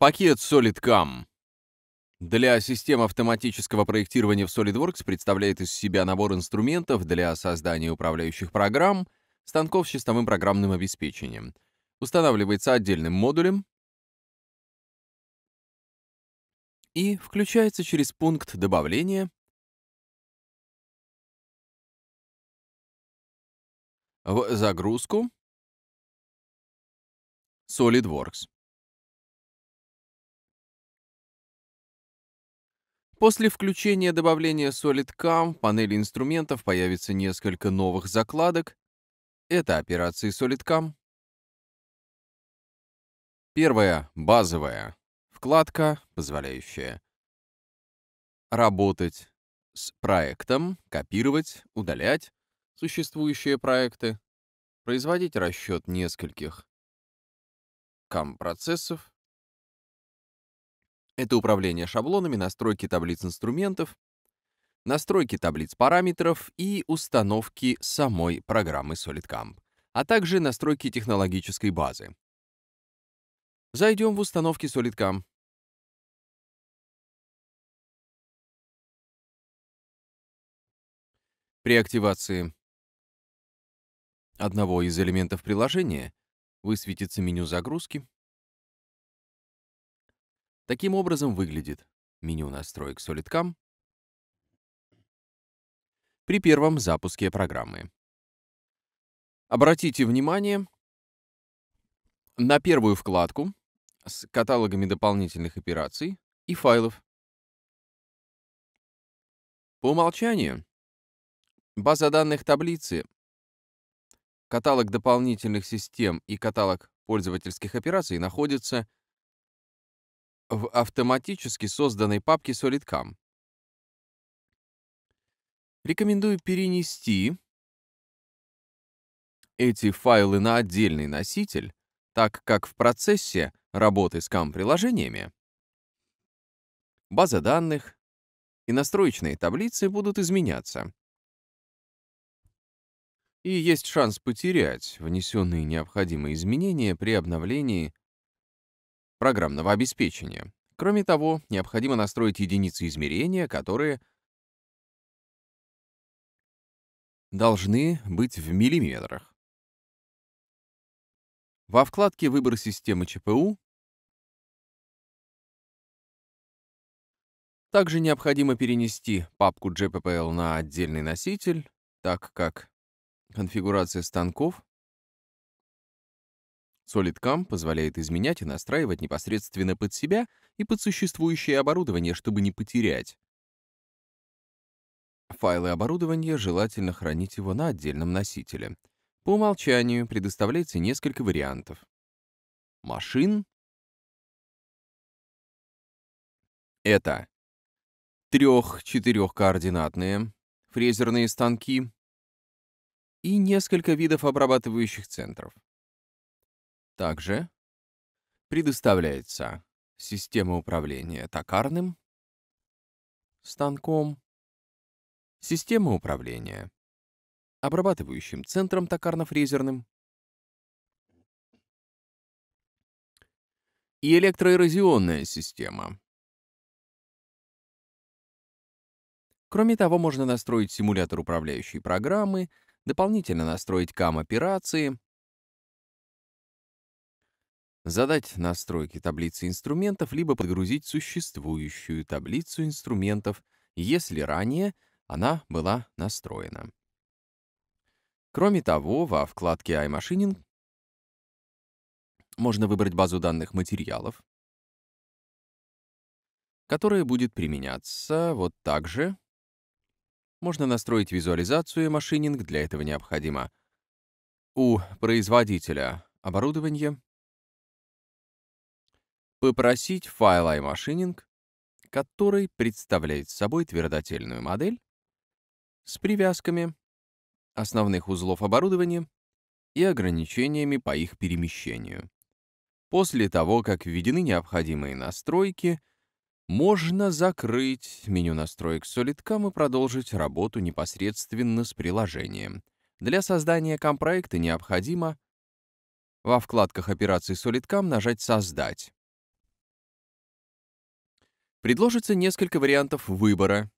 Пакет SolidCam для систем автоматического проектирования в SolidWorks представляет из себя набор инструментов для создания управляющих программ, станков с чистовым программным обеспечением. Устанавливается отдельным модулем и включается через пункт добавления в загрузку SolidWorks. После включения добавления SolidCam в панели инструментов появится несколько новых закладок. Это операции SolidCam. Первая — базовая. Вкладка, позволяющая работать с проектом, копировать, удалять существующие проекты, производить расчет нескольких CAM-процессов, это управление шаблонами, настройки таблиц инструментов, настройки таблиц параметров и установки самой программы SolidCamp, а также настройки технологической базы. Зайдем в установки SolidCamp. При активации одного из элементов приложения высветится меню загрузки, Таким образом выглядит меню настроек SolidCam при первом запуске программы. Обратите внимание на первую вкладку с каталогами дополнительных операций и файлов. По умолчанию база данных таблицы, каталог дополнительных систем и каталог пользовательских операций находятся в автоматически созданной папке SolidCam. Рекомендую перенести эти файлы на отдельный носитель, так как в процессе работы с CAM-приложениями база данных и настроечные таблицы будут изменяться. И есть шанс потерять внесенные необходимые изменения при обновлении программного обеспечения. Кроме того, необходимо настроить единицы измерения, которые должны быть в миллиметрах. Во вкладке «Выбор системы ЧПУ» также необходимо перенести папку JPPL на отдельный носитель, так как конфигурация станков SolidCam позволяет изменять и настраивать непосредственно под себя и под существующее оборудование, чтобы не потерять. Файлы оборудования желательно хранить его на отдельном носителе. По умолчанию предоставляется несколько вариантов. Машин. Это трех-четырехкоординатные фрезерные станки и несколько видов обрабатывающих центров. Также предоставляется система управления токарным станком, система управления обрабатывающим центром токарно-фрезерным и электроэрозионная система. Кроме того, можно настроить симулятор управляющей программы, дополнительно настроить кам-операции, задать настройки таблицы инструментов, либо подгрузить существующую таблицу инструментов, если ранее она была настроена. Кроме того, во вкладке iMachining можно выбрать базу данных материалов, которая будет применяться вот так же. Можно настроить визуализацию и машининг, для этого необходимо у производителя оборудование, попросить файл iMachining, который представляет собой твердотельную модель с привязками основных узлов оборудования и ограничениями по их перемещению. После того, как введены необходимые настройки, можно закрыть меню настроек SolidCam и продолжить работу непосредственно с приложением. Для создания компроекта необходимо во вкладках операции SolidCam нажать «Создать», Предложится несколько вариантов выбора.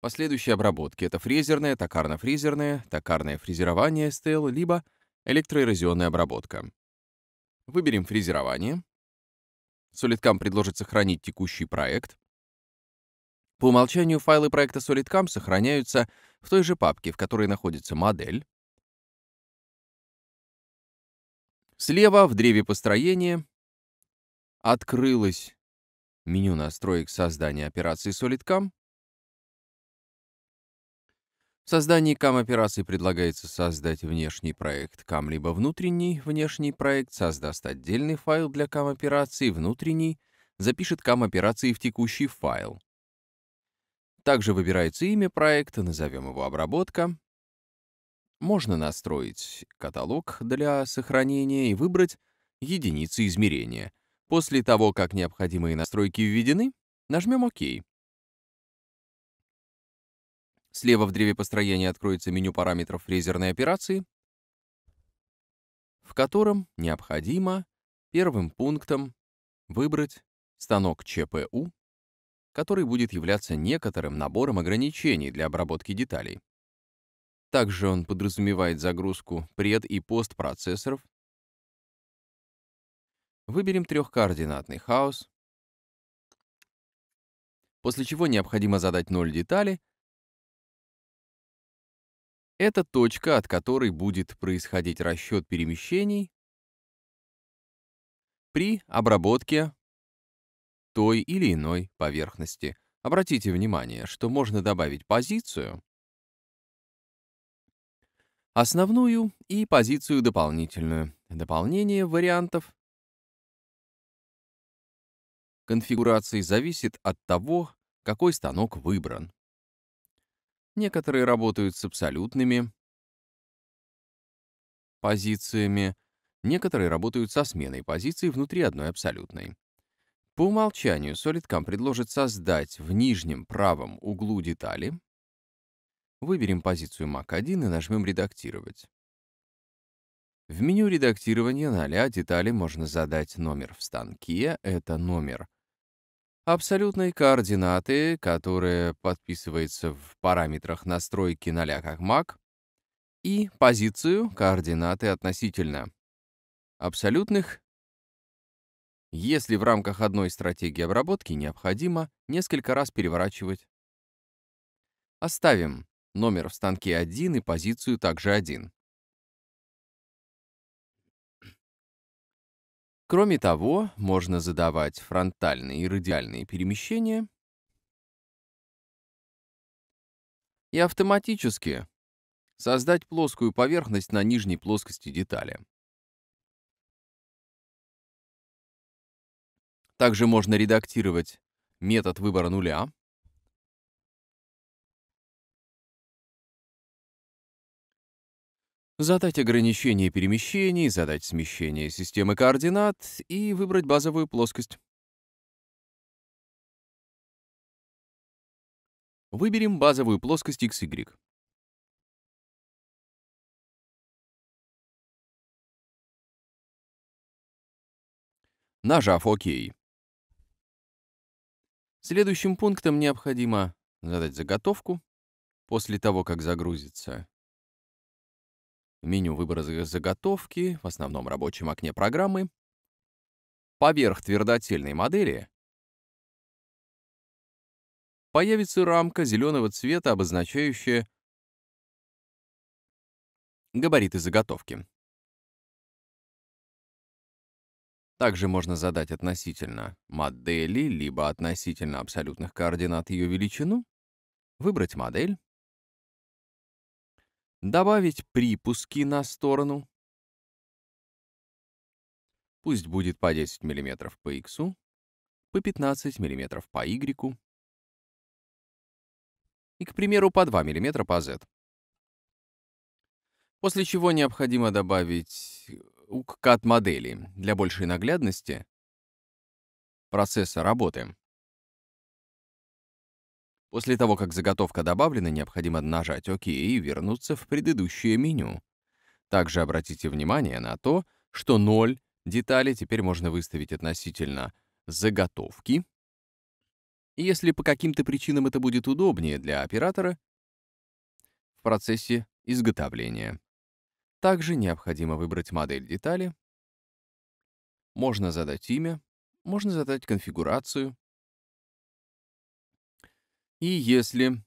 Последующие обработки — это фрезерное, токарно-фрезерное, токарное фрезерование STL, либо электроэрозионная обработка. Выберем фрезерование. Solidcam предложит сохранить текущий проект. По умолчанию файлы проекта Solidcam сохраняются в той же папке, в которой находится модель. Слева в древе построения открылась меню настроек создания операции SolidCam. В создании CAM-операции предлагается создать внешний проект CAM, либо внутренний. Внешний проект создаст отдельный файл для CAM-операции, внутренний запишет CAM-операции в текущий файл. Также выбирается имя проекта, назовем его «Обработка». Можно настроить каталог для сохранения и выбрать единицы измерения — После того, как необходимые настройки введены, нажмем ОК. Слева в древе построения откроется меню параметров фрезерной операции, в котором необходимо первым пунктом выбрать станок ЧПУ, который будет являться некоторым набором ограничений для обработки деталей. Также он подразумевает загрузку пред- и постпроцессоров Выберем трехкоординатный хаос, после чего необходимо задать ноль детали. Это точка, от которой будет происходить расчет перемещений при обработке той или иной поверхности. Обратите внимание, что можно добавить позицию, основную и позицию дополнительную. Дополнение вариантов Конфигурации зависит от того, какой станок выбран. Некоторые работают с абсолютными позициями, некоторые работают со сменой позиции внутри одной абсолютной. По умолчанию SolidCam предложит создать в нижнем правом углу детали. Выберем позицию Mac 1 и нажмем «Редактировать». В меню редактирования на а детали можно задать номер в станке, это номер Абсолютные координаты, которые подписываются в параметрах настройки на как Mac, и позицию, координаты относительно. Абсолютных если в рамках одной стратегии обработки необходимо несколько раз переворачивать. Оставим номер в станке 1 и позицию также 1. Кроме того, можно задавать фронтальные и радиальные перемещения и автоматически создать плоскую поверхность на нижней плоскости детали. Также можно редактировать метод выбора нуля, Задать ограничение перемещений, задать смещение системы координат и выбрать базовую плоскость. Выберем базовую плоскость XY. Нажав ОК. Следующим пунктом необходимо задать заготовку после того, как загрузится меню выбора заготовки, в основном рабочем окне программы, поверх твердотельной модели появится рамка зеленого цвета, обозначающая габариты заготовки. Также можно задать относительно модели, либо относительно абсолютных координат ее величину, выбрать модель, добавить припуски на сторону. Пусть будет по 10 мм по X, по 15 мм по Y и, к примеру, по 2 мм по Z. После чего необходимо добавить э, к CAD-модели для большей наглядности процесса работы. После того, как заготовка добавлена, необходимо нажать «Ок» и вернуться в предыдущее меню. Также обратите внимание на то, что 0 детали теперь можно выставить относительно заготовки. если по каким-то причинам это будет удобнее для оператора в процессе изготовления. Также необходимо выбрать модель детали. Можно задать имя, можно задать конфигурацию, и если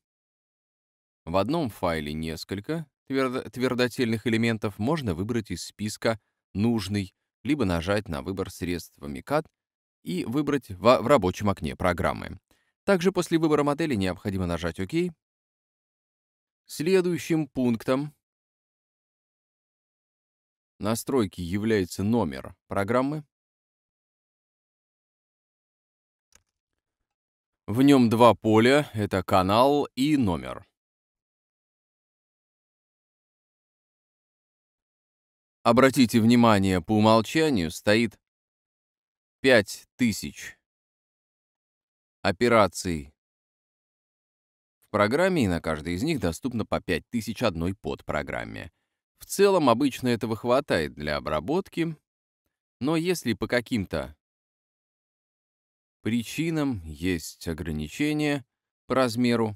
в одном файле несколько твердотельных элементов, можно выбрать из списка нужный, либо нажать на выбор средства МИКАД и выбрать в, в рабочем окне программы. Также после выбора модели необходимо нажать ОК. Следующим пунктом настройки является номер программы, В нем два поля — это канал и номер. Обратите внимание, по умолчанию стоит 5000 операций в программе, и на каждой из них доступно по 5000 одной подпрограмме. В целом, обычно этого хватает для обработки, но если по каким-то причинам есть ограничения по размеру.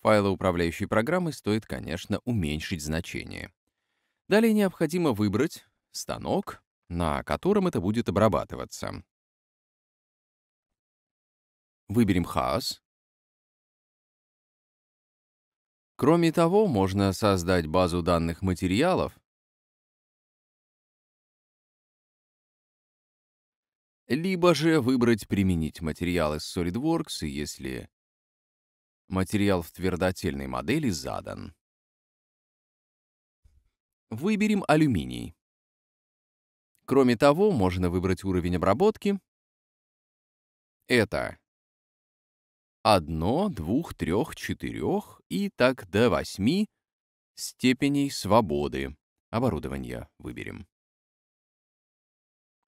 Файла управляющей программы стоит, конечно, уменьшить значение. Далее необходимо выбрать станок, на котором это будет обрабатываться. Выберем хаос. Кроме того, можно создать базу данных материалов, либо же выбрать применить материал из SolidWorks, если материал в твердотельной модели задан. Выберем алюминий. Кроме того, можно выбрать уровень обработки. Это 1, 2, 3, 4 и так до 8 степеней свободы Оборудование выберем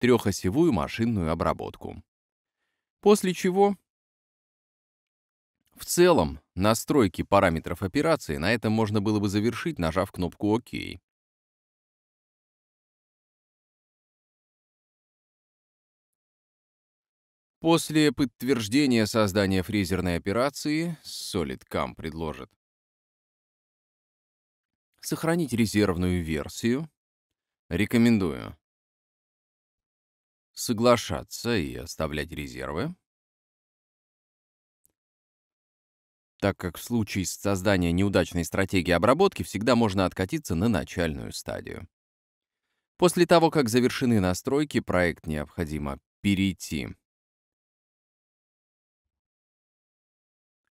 трехосевую машинную обработку. После чего в целом настройки параметров операции на этом можно было бы завершить, нажав кнопку «Ок». После подтверждения создания фрезерной операции SolidCam предложит сохранить резервную версию. Рекомендую соглашаться и оставлять резервы? Так как в случае создания неудачной стратегии обработки всегда можно откатиться на начальную стадию. После того, как завершены настройки, проект необходимо перейти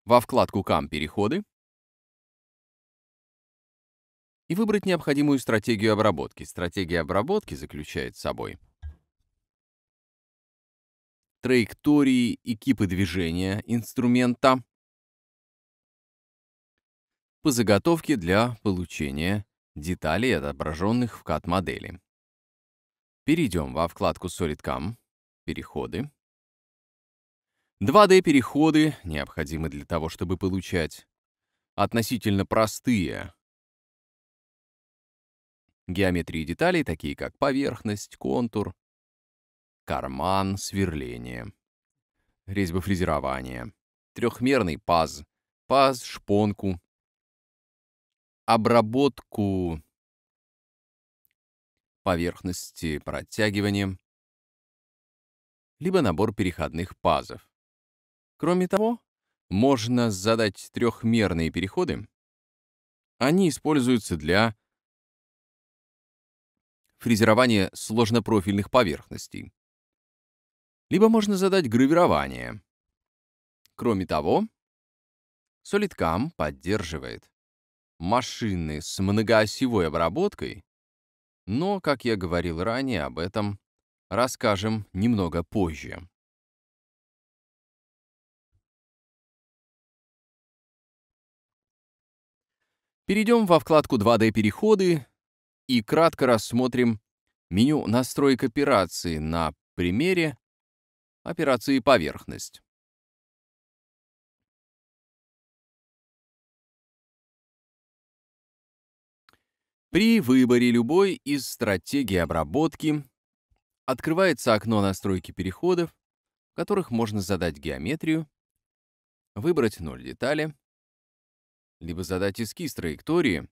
во вкладку «Кам. Переходы» и выбрать необходимую стратегию обработки. Стратегия обработки заключает собой — траектории и кипы движения инструмента, по заготовке для получения деталей, отображенных в CAD-модели. Перейдем во вкладку SolidCam «Переходы». 2D-переходы необходимы для того, чтобы получать относительно простые геометрии деталей, такие как поверхность, контур, карман, сверление, резьбофрезерование, трехмерный паз, паз, шпонку, обработку поверхности протягиванием, либо набор переходных пазов. Кроме того, можно задать трехмерные переходы. Они используются для фрезерования сложнопрофильных поверхностей, либо можно задать гравирование. Кроме того, SolidCam поддерживает машины с многоосевой обработкой, но, как я говорил ранее, об этом расскажем немного позже. Перейдем во вкладку 2D-переходы и кратко рассмотрим меню настроек операции на примере Операции «Поверхность». При выборе любой из стратегий обработки открывается окно настройки переходов, в которых можно задать геометрию, выбрать ноль детали, либо задать эскиз траектории,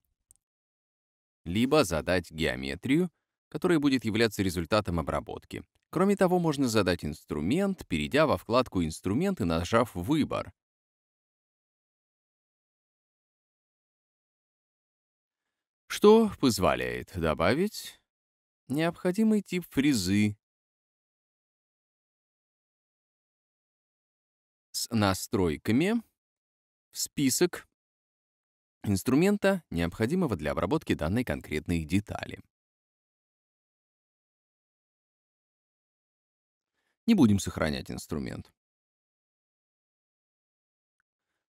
либо задать геометрию который будет являться результатом обработки. Кроме того, можно задать инструмент, перейдя во вкладку «Инструмент» и нажав «Выбор». Что позволяет добавить необходимый тип фрезы с настройками в список инструмента, необходимого для обработки данной конкретной детали. Не будем сохранять инструмент.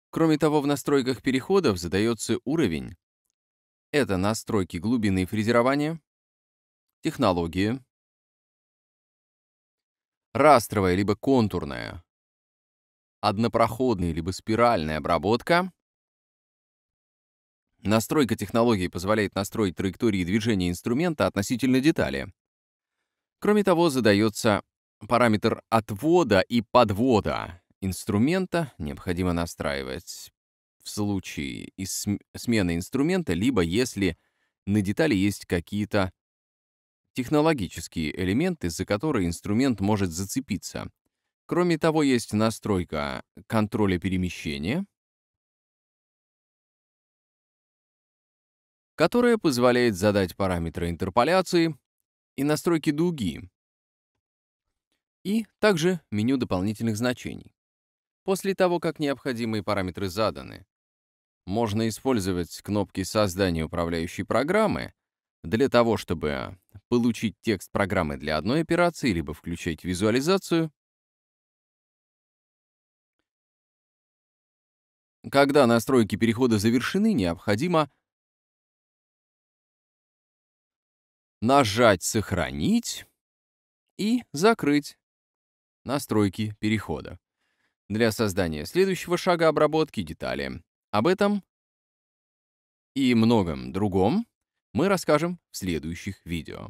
Кроме того, в настройках переходов задается уровень. Это настройки глубины фрезерования, технологии, растровая либо контурная, однопроходная либо спиральная обработка. Настройка технологии позволяет настроить траектории движения инструмента относительно детали. Кроме того, задается Параметр отвода и подвода инструмента необходимо настраивать в случае смены инструмента, либо если на детали есть какие-то технологические элементы, за которые инструмент может зацепиться. Кроме того, есть настройка контроля перемещения, которая позволяет задать параметры интерполяции и настройки дуги, и также меню дополнительных значений. После того, как необходимые параметры заданы, можно использовать кнопки создания управляющей программы для того, чтобы получить текст программы для одной операции, либо включать визуализацию. Когда настройки перехода завершены, необходимо нажать «Сохранить» и «Закрыть» настройки перехода. Для создания следующего шага обработки детали. Об этом и многом другом мы расскажем в следующих видео.